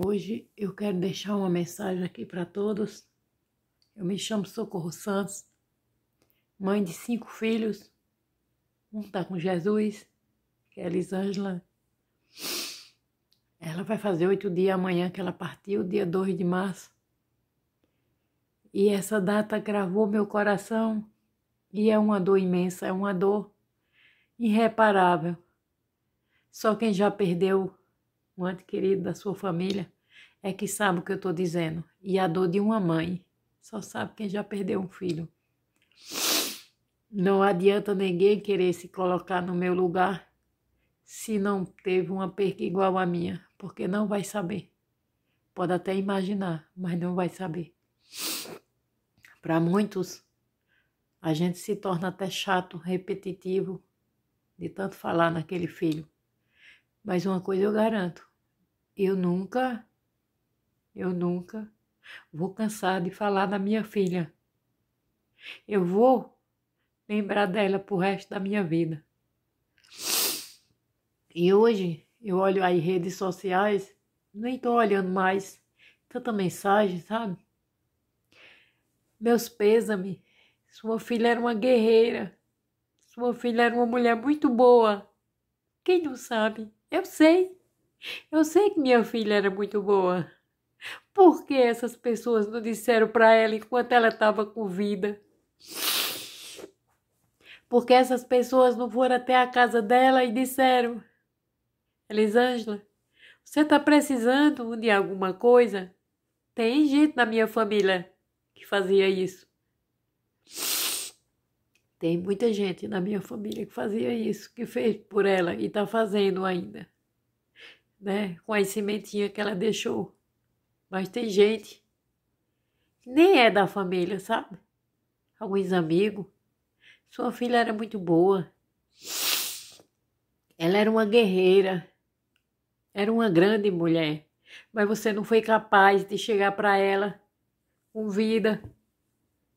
Hoje eu quero deixar uma mensagem aqui para todos. Eu me chamo Socorro Santos, mãe de cinco filhos. Um está com Jesus, que é a Elisângela. Ela vai fazer oito dias amanhã que ela partiu, dia 2 de março. E essa data gravou meu coração e é uma dor imensa, é uma dor irreparável. Só quem já perdeu um ente querido da sua família, é que sabe o que eu estou dizendo. E a dor de uma mãe só sabe quem já perdeu um filho. Não adianta ninguém querer se colocar no meu lugar se não teve uma perca igual à minha, porque não vai saber. Pode até imaginar, mas não vai saber. Para muitos, a gente se torna até chato, repetitivo, de tanto falar naquele filho. Mas uma coisa eu garanto: eu nunca, eu nunca vou cansar de falar da minha filha. Eu vou lembrar dela pro resto da minha vida. E hoje eu olho as redes sociais, nem tô olhando mais tanta mensagem, sabe? Meus pêsames, sua filha era uma guerreira. Sua filha era uma mulher muito boa. Quem não sabe? Eu sei. Eu sei que minha filha era muito boa. Por que essas pessoas não disseram para ela enquanto ela estava com vida? Porque essas pessoas não foram até a casa dela e disseram: Elisângela, você está precisando de alguma coisa? Tem gente na minha família que fazia isso. Tem muita gente na minha família que fazia isso, que fez por ela e está fazendo ainda, né? Com as sementinhas que ela deixou. Mas tem gente que nem é da família, sabe? Alguns amigos. Sua filha era muito boa. Ela era uma guerreira. Era uma grande mulher. Mas você não foi capaz de chegar para ela com vida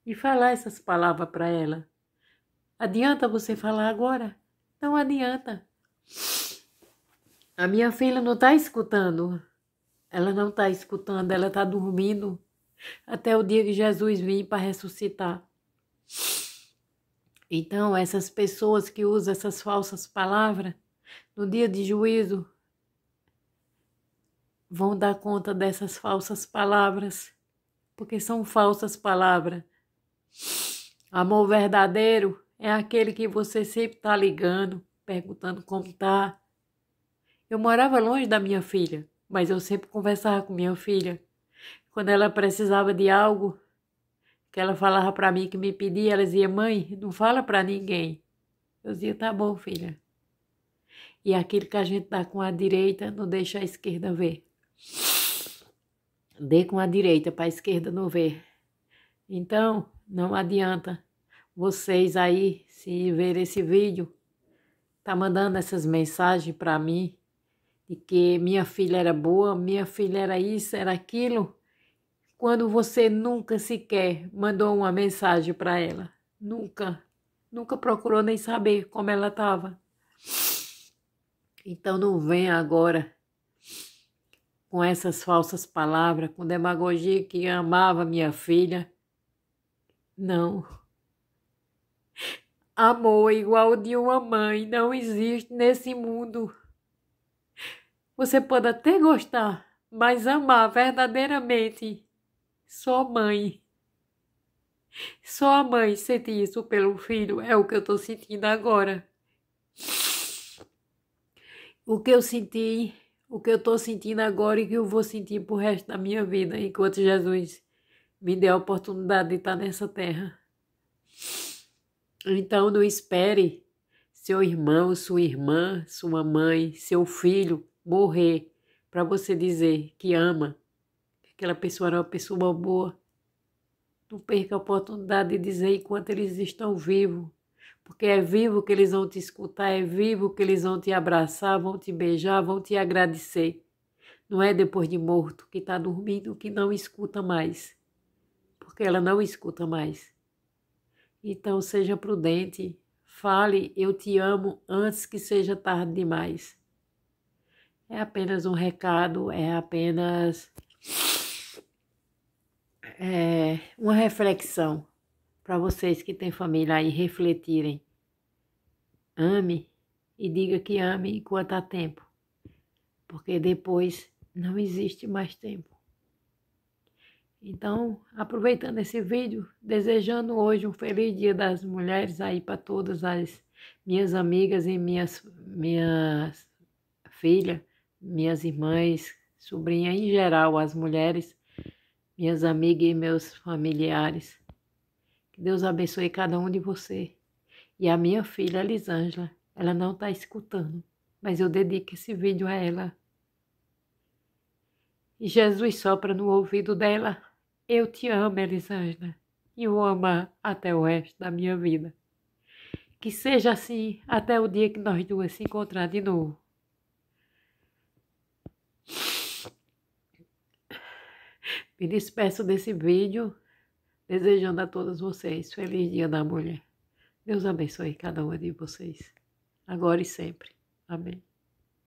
e falar essas palavras para ela Adianta você falar agora? Não adianta. A minha filha não está escutando. Ela não está escutando, ela está dormindo até o dia que Jesus vir para ressuscitar. Então, essas pessoas que usam essas falsas palavras, no dia de juízo, vão dar conta dessas falsas palavras, porque são falsas palavras. Amor verdadeiro é aquele que você sempre está ligando, perguntando como está. Eu morava longe da minha filha, mas eu sempre conversava com minha filha. Quando ela precisava de algo, que ela falava para mim, que me pedia, ela dizia: Mãe, não fala para ninguém. Eu dizia: Tá bom, filha. E aquilo que a gente dá com a direita, não deixa a esquerda ver. Dê com a direita para a esquerda não ver. Então, não adianta vocês aí, se ver esse vídeo, tá mandando essas mensagens para mim de que minha filha era boa, minha filha era isso, era aquilo, quando você nunca sequer mandou uma mensagem para ela, nunca, nunca procurou nem saber como ela estava. Então não vem agora com essas falsas palavras, com demagogia que amava minha filha. Não. Amor é igual de uma mãe não existe nesse mundo. Você pode até gostar, mas amar verdadeiramente só mãe. Só a mãe sente isso pelo filho, é o que eu estou sentindo agora. O que eu senti, o que eu estou sentindo agora e que eu vou sentir o resto da minha vida, enquanto Jesus me der a oportunidade de estar nessa terra. Então não espere seu irmão, sua irmã, sua mãe, seu filho morrer para você dizer que ama, que aquela pessoa era uma pessoa boa. Não perca a oportunidade de dizer enquanto eles estão vivos, porque é vivo que eles vão te escutar, é vivo que eles vão te abraçar, vão te beijar, vão te agradecer. Não é depois de morto que está dormindo que não escuta mais, porque ela não escuta mais. Então seja prudente, fale eu te amo antes que seja tarde demais. É apenas um recado, é apenas é, uma reflexão para vocês que têm família aí refletirem. Ame e diga que ame enquanto há tempo, porque depois não existe mais tempo. Então, aproveitando esse vídeo, desejando hoje um feliz Dia das Mulheres aí para todas as minhas amigas e minhas minhas filhas, minhas irmãs, sobrinha em geral, as mulheres, minhas amigas e meus familiares. Que Deus abençoe cada um de vocês. E a minha filha Elisângela, ela não está escutando, mas eu dedico esse vídeo a ela. E Jesus sopra no ouvido dela eu te amo, Elisângela, e vou amar até o resto da minha vida. Que seja assim até o dia que nós duas se encontrar de novo. Me despeço desse vídeo, desejando a todos vocês feliz Dia da Mulher. Deus abençoe cada uma de vocês, agora e sempre. Amém.